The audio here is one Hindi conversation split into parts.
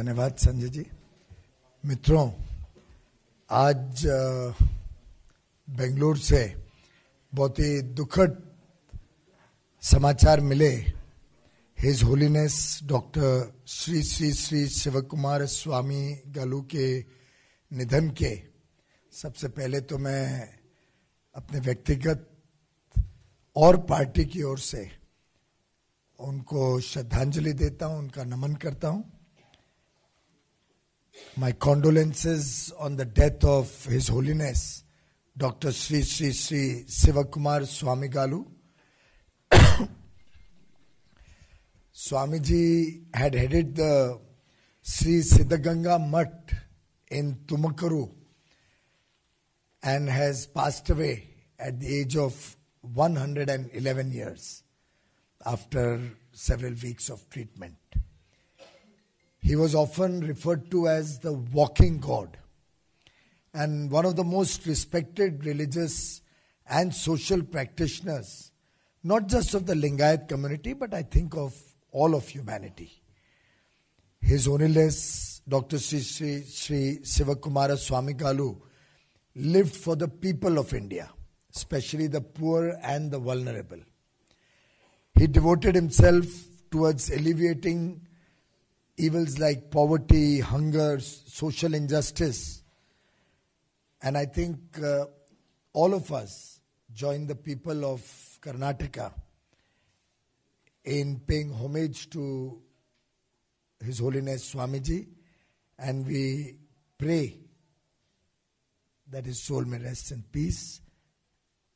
धन्यवाद संजय जी मित्रों आज बेंगलोर से बहुत ही दुखद समाचार मिले His Holiness doctor Shri Shri Shri Shiva Kumara Swami galu के निधन के सबसे पहले तो मैं अपने व्यक्तिगत और पार्टी की ओर से उनको श्रद्धांजलि देता हूं उनका नमन करता हूं my condolences on the death of His Holiness Dr. Sri Sri Sri Sivakumar Swamigalu. Swamiji had headed the Sri Siddhaganga Mutt in Tumakuru and has passed away at the age of 111 years after several weeks of treatment. He was often referred to as the walking God and one of the most respected religious and social practitioners, not just of the Lingayat community, but I think of all of humanity. His holiness, Dr. Sri Sri, Sri Sivakumara Swamigalu, lived for the people of India, especially the poor and the vulnerable. He devoted himself towards alleviating evils like poverty, hunger, social injustice. And I think uh, all of us join the people of Karnataka in paying homage to His Holiness Swamiji, and we pray that his soul may rest in peace,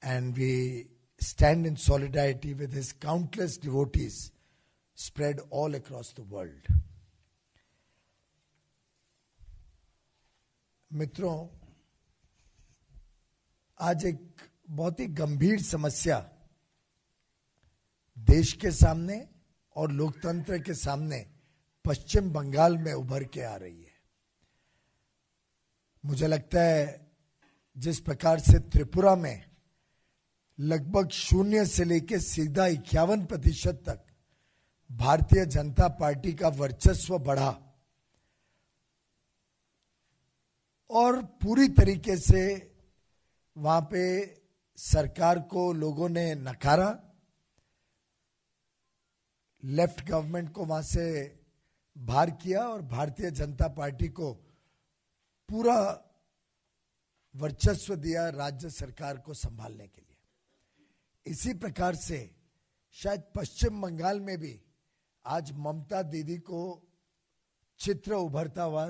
and we stand in solidarity with his countless devotees spread all across the world. मित्रों आज एक बहुत ही गंभीर समस्या देश के सामने और लोकतंत्र के सामने पश्चिम बंगाल में उभर के आ रही है मुझे लगता है जिस प्रकार से त्रिपुरा में लगभग शून्य से लेकर सीधा इक्यावन प्रतिशत तक भारतीय जनता पार्टी का वर्चस्व बढ़ा और पूरी तरीके से वहां पे सरकार को लोगों ने नकारा लेफ्ट गवर्नमेंट को वहां से भार किया और भारतीय जनता पार्टी को पूरा वर्चस्व दिया राज्य सरकार को संभालने के लिए इसी प्रकार से शायद पश्चिम बंगाल में भी आज ममता दीदी को चित्र उभरता हुआ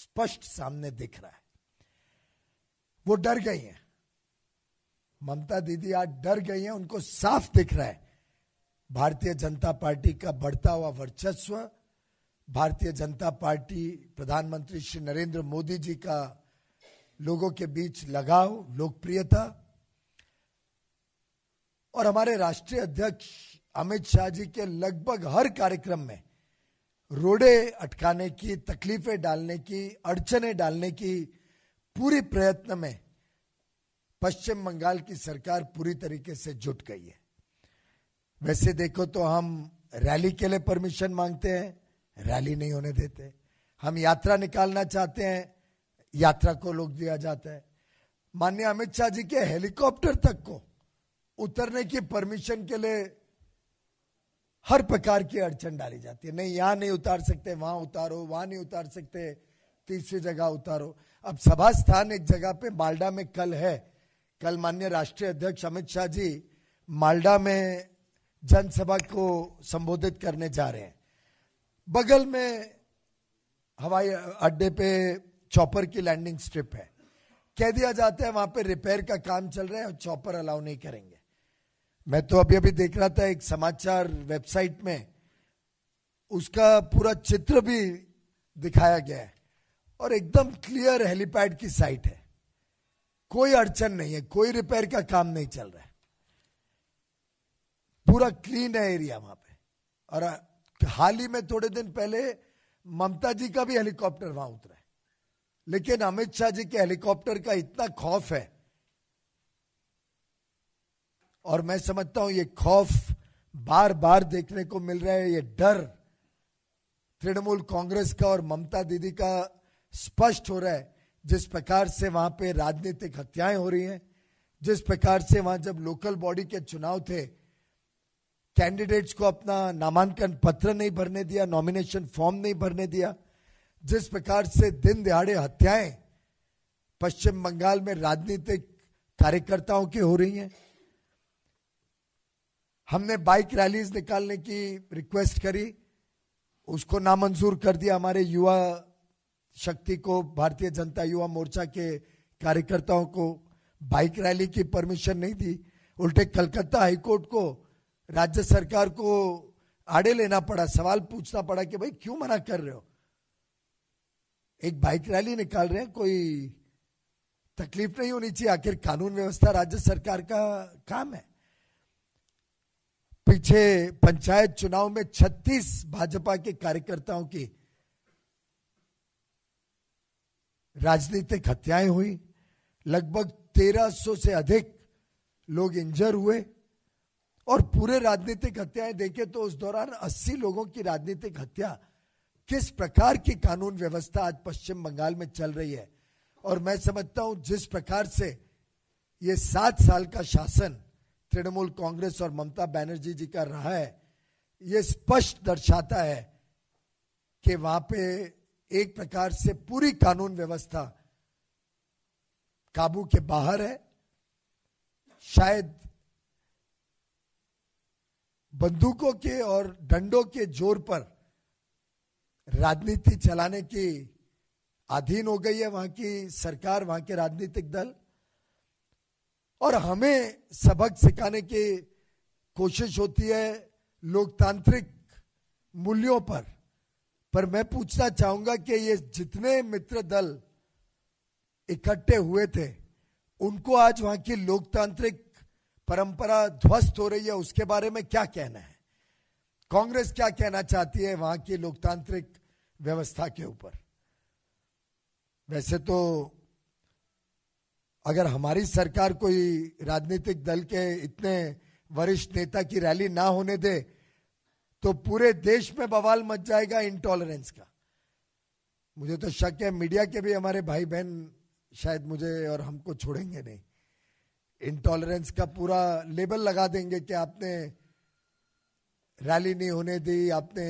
स्पष्ट सामने दिख रहा है वो डर गई हैं ममता दीदी आज डर गई हैं उनको साफ दिख रहा है भारतीय जनता पार्टी का बढ़ता हुआ वर्चस्व भारतीय जनता पार्टी प्रधानमंत्री श्री नरेंद्र मोदी जी का लोगों के बीच लगाव लोकप्रियता और हमारे राष्ट्रीय अध्यक्ष अमित शाह जी के लगभग हर कार्यक्रम में रोड़े अटकाने की तकलीफें डालने की अड़चने डालने की पूरी प्रयत्न में पश्चिम बंगाल की सरकार पूरी तरीके से जुट गई है वैसे देखो तो हम रैली के लिए परमिशन मांगते हैं रैली नहीं होने देते हम यात्रा निकालना चाहते हैं यात्रा को रोक दिया जाता है माननीय अमित शाह जी के हेलीकॉप्टर तक को उतरने की परमिशन के लिए हर प्रकार की अड़चन डाली जाती है नहीं यहां नहीं उतार सकते वहां उतारो वहां नहीं उतार सकते तीसरी जगह उतारो अब सभा स्थान एक जगह पे मालडा में कल है कल माननीय राष्ट्रीय अध्यक्ष अमित शाह जी मालडा में जनसभा को संबोधित करने जा रहे हैं बगल में हवाई अड्डे पे चॉपर की लैंडिंग स्ट्रिप है कह दिया जाता है वहां पे रिपेयर का काम चल रहा है और चॉपर अलाउ नहीं करेंगे मैं तो अभी अभी देख रहा था एक समाचार वेबसाइट में उसका पूरा चित्र भी दिखाया गया है और एकदम क्लियर हेलीपैड की साइट है कोई अड़चन नहीं है कोई रिपेयर का काम नहीं चल रहा है पूरा क्लीन है एरिया वहां पे और हाल ही में थोड़े दिन पहले ममता जी का भी हेलीकॉप्टर वहां उतरा है लेकिन अमित शाह जी के हेलीकॉप्टर का इतना खौफ है और मैं समझता हूं ये खौफ बार बार देखने को मिल रहा है ये डर तृणमूल कांग्रेस का और ममता दीदी का स्पष्ट हो रहा है जिस प्रकार से वहां पे राजनीतिक हत्याएं हो रही हैं जिस प्रकार से वहां जब लोकल बॉडी के चुनाव थे कैंडिडेट्स को अपना नामांकन पत्र नहीं भरने दिया नॉमिनेशन फॉर्म नहीं भरने दिया जिस प्रकार से दिन दिहाड़े हत्याएं पश्चिम बंगाल में राजनीतिक कार्यकर्ताओं की हो रही हैं हमने बाइक रैलीज निकालने की रिक्वेस्ट करी उसको नामंजूर कर दिया हमारे युवा शक्ति को भारतीय जनता युवा मोर्चा के कार्यकर्ताओं को बाइक रैली की परमिशन नहीं दी उल्टे कलकत्ता हाईकोर्ट को राज्य सरकार को आड़े लेना पड़ा सवाल पूछना पड़ा कि भाई क्यों मना कर रहे हो एक बाइक रैली निकाल रहे हैं कोई तकलीफ नहीं होनी चाहिए आखिर कानून व्यवस्था राज्य सरकार का काम है पीछे पंचायत चुनाव में 36 भाजपा के कार्यकर्ताओं की राजनीतिक हत्याएं हुई लगभग 1300 से अधिक लोग इंजर हुए और पूरे राजनीतिक हत्याएं देखें तो उस दौरान 80 लोगों की राजनीतिक हत्या किस प्रकार की कानून व्यवस्था आज पश्चिम बंगाल में चल रही है और मैं समझता हूं जिस प्रकार से ये सात साल का शासन तृणमूल कांग्रेस और ममता बनर्जी जी का रहा है ये स्पष्ट दर्शाता है कि वहां पे एक प्रकार से पूरी कानून व्यवस्था काबू के बाहर है शायद बंदूकों के और डंडों के जोर पर राजनीति चलाने की अधीन हो गई है वहां की सरकार वहां के राजनीतिक दल और हमें सबक सिखाने की कोशिश होती है लोकतांत्रिक मूल्यों पर पर मैं पूछना चाहूंगा कि ये जितने मित्र दल इकट्ठे हुए थे उनको आज वहां की लोकतांत्रिक परंपरा ध्वस्त हो रही है उसके बारे में क्या कहना है कांग्रेस क्या कहना चाहती है वहां की लोकतांत्रिक व्यवस्था के ऊपर वैसे तो अगर हमारी सरकार कोई राजनीतिक दल के इतने वरिष्ठ नेता की रैली ना होने दे तो पूरे देश में बवाल मच जाएगा इंटॉलरेंस का मुझे तो शक है मीडिया के भी हमारे भाई बहन शायद मुझे और हमको छोड़ेंगे नहीं इंटॉलरेंस का पूरा लेबल लगा देंगे कि आपने रैली नहीं होने दी आपने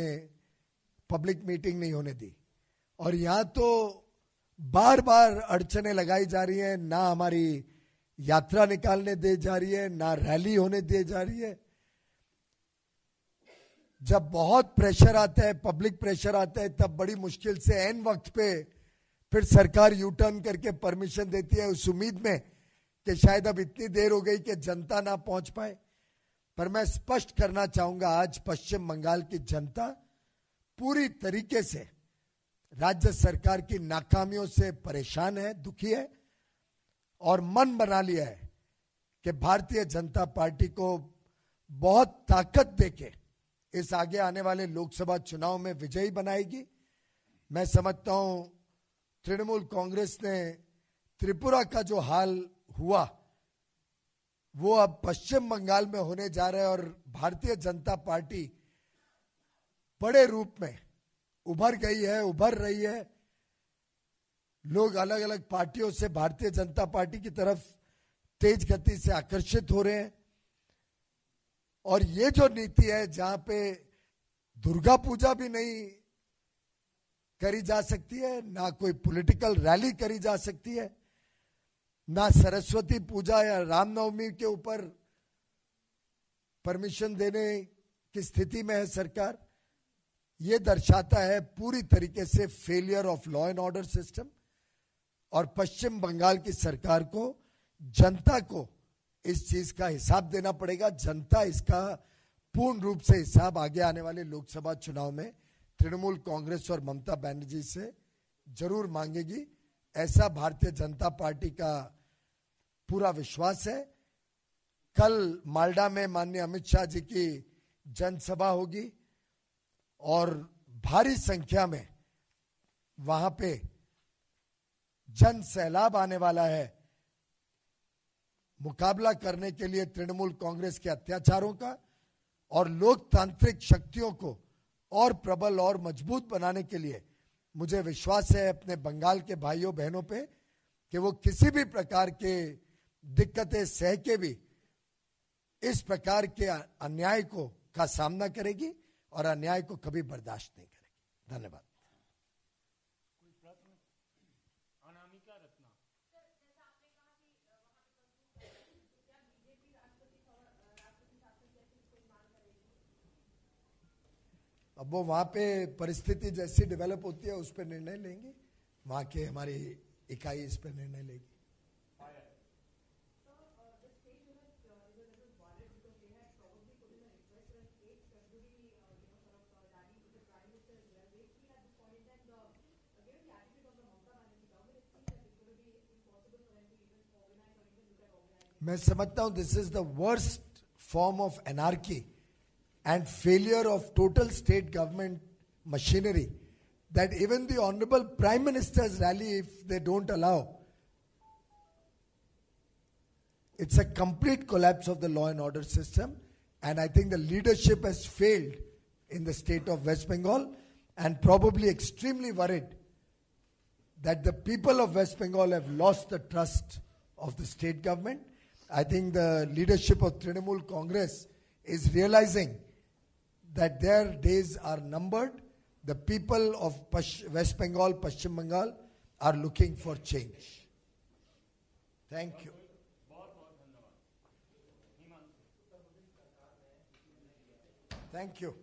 पब्लिक मीटिंग नहीं होने दी और यहां तो बार बार अड़चने लगाई जा रही हैं ना हमारी यात्रा निकालने दे जा रही है ना रैली होने दे जा रही है जब बहुत प्रेशर आता है पब्लिक प्रेशर आता है तब बड़ी मुश्किल से एन वक्त पे फिर सरकार यू टर्न करके परमिशन देती है उस उम्मीद में कि शायद अब इतनी देर हो गई कि जनता ना पहुंच पाए पर मैं स्पष्ट करना चाहूंगा आज पश्चिम बंगाल की जनता पूरी तरीके से राज्य सरकार की नाकामियों से परेशान है दुखी है और मन बना लिया है कि भारतीय जनता पार्टी को बहुत ताकत देके इस आगे आने वाले लोकसभा चुनाव में विजयी बनाएगी मैं समझता हूं तृणमूल कांग्रेस ने त्रिपुरा का जो हाल हुआ वो अब पश्चिम बंगाल में होने जा रहे और भारतीय जनता पार्टी बड़े रूप में उभर गई है उभर रही है लोग अलग अलग पार्टियों से भारतीय जनता पार्टी की तरफ तेज गति से आकर्षित हो रहे हैं और ये जो नीति है जहां पे दुर्गा पूजा भी नहीं करी जा सकती है ना कोई पॉलिटिकल रैली करी जा सकती है ना सरस्वती पूजा या रामनवमी के ऊपर परमिशन देने की स्थिति में है सरकार ये दर्शाता है पूरी तरीके से failure of law and order system और पश्चिम बंगाल की सरकार को जनता को इस चीज का हिसाब देना पड़ेगा जनता इसका पूर्ण रूप से हिसाब आगे आने वाले लोकसभा चुनाव में तृणमूल कांग्रेस और ममता बनर्जी से जरूर मांगेगी ऐसा भारतीय जनता पार्टी का पूरा विश्वास है कल मालडा में माननीय अमित शाह जी की जनसभा होगी और भारी संख्या में वहां पे जन सैलाब आने वाला है मुकाबला करने के लिए तृणमूल कांग्रेस के अत्याचारों का और लोकतांत्रिक शक्तियों को और प्रबल और मजबूत बनाने के लिए मुझे विश्वास है अपने बंगाल के भाइयों बहनों पे कि वो किसी भी प्रकार के दिक्कतें सह के भी इस प्रकार के अन्याय को का सामना करेगी और अन्याय को कभी बर्दाश्त नहीं करेगी धन्यवाद तो अब वो वहां पे परिस्थिति जैसी डेवलप होती है उस पर निर्णय लेंगे वहां के हमारी इकाई इस पर निर्णय लेगी मैं समझता हूं this is the worst form of NRC and failure of total state government machinery that even the honorable prime minister's rally if they don't allow it's a complete collapse of the law and order system and i think the leadership has failed in the state of west bengal and probably extremely worried that the people of west bengal have lost the trust of the state government I think the leadership of Trinamool Congress is realizing that their days are numbered. The people of West Bengal, Pashchim Bengal are looking for change. Thank you. Thank you.